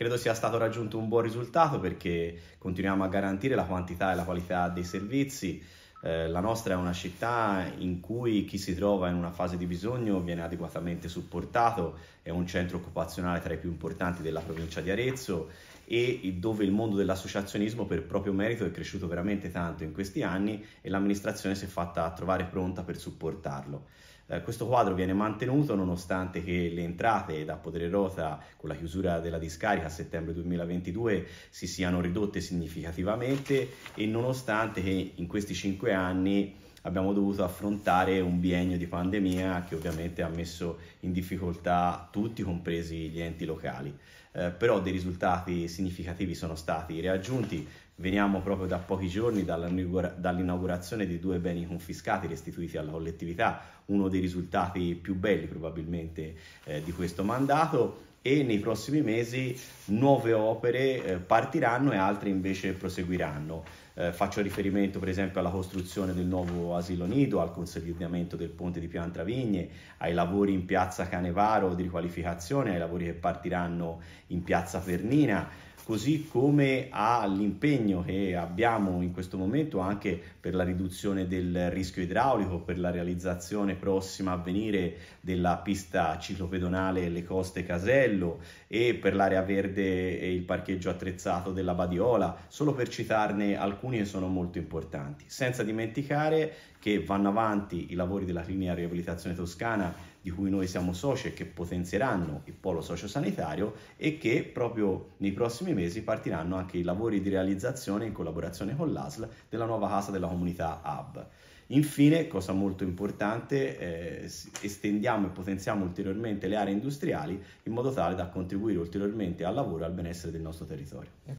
Credo sia stato raggiunto un buon risultato perché continuiamo a garantire la quantità e la qualità dei servizi. Eh, la nostra è una città in cui chi si trova in una fase di bisogno viene adeguatamente supportato, è un centro occupazionale tra i più importanti della provincia di Arezzo e dove il mondo dell'associazionismo per proprio merito è cresciuto veramente tanto in questi anni e l'amministrazione si è fatta trovare pronta per supportarlo. Eh, questo quadro viene mantenuto nonostante che le entrate da Podere Rota con la chiusura della discarica a settembre 2022 si siano ridotte significativamente e nonostante che in questi cinque anni abbiamo dovuto affrontare un biennio di pandemia che ovviamente ha messo in difficoltà tutti, compresi gli enti locali. Eh, però dei risultati significativi sono stati raggiunti. Veniamo proprio da pochi giorni dall'inaugurazione di due beni confiscati restituiti alla collettività, uno dei risultati più belli probabilmente eh, di questo mandato e nei prossimi mesi nuove opere eh, partiranno e altre invece proseguiranno. Eh, faccio riferimento per esempio alla costruzione del nuovo asilo nido, al consolidamento del ponte di Piantravigne, ai lavori in piazza Canevaro di riqualificazione, ai lavori che partiranno in piazza Fernina così come all'impegno che abbiamo in questo momento anche per la riduzione del rischio idraulico, per la realizzazione prossima a venire della pista ciclopedonale Le Coste Casello e per l'area verde e il parcheggio attrezzato della Badiola, solo per citarne alcuni che sono molto importanti. Senza dimenticare che vanno avanti i lavori della linea riabilitazione toscana di cui noi siamo soci e che potenzieranno il polo sociosanitario e che proprio nei prossimi mesi partiranno anche i lavori di realizzazione in collaborazione con l'ASL della nuova casa della comunità Hub. Infine, cosa molto importante, eh, estendiamo e potenziamo ulteriormente le aree industriali in modo tale da contribuire ulteriormente al lavoro e al benessere del nostro territorio.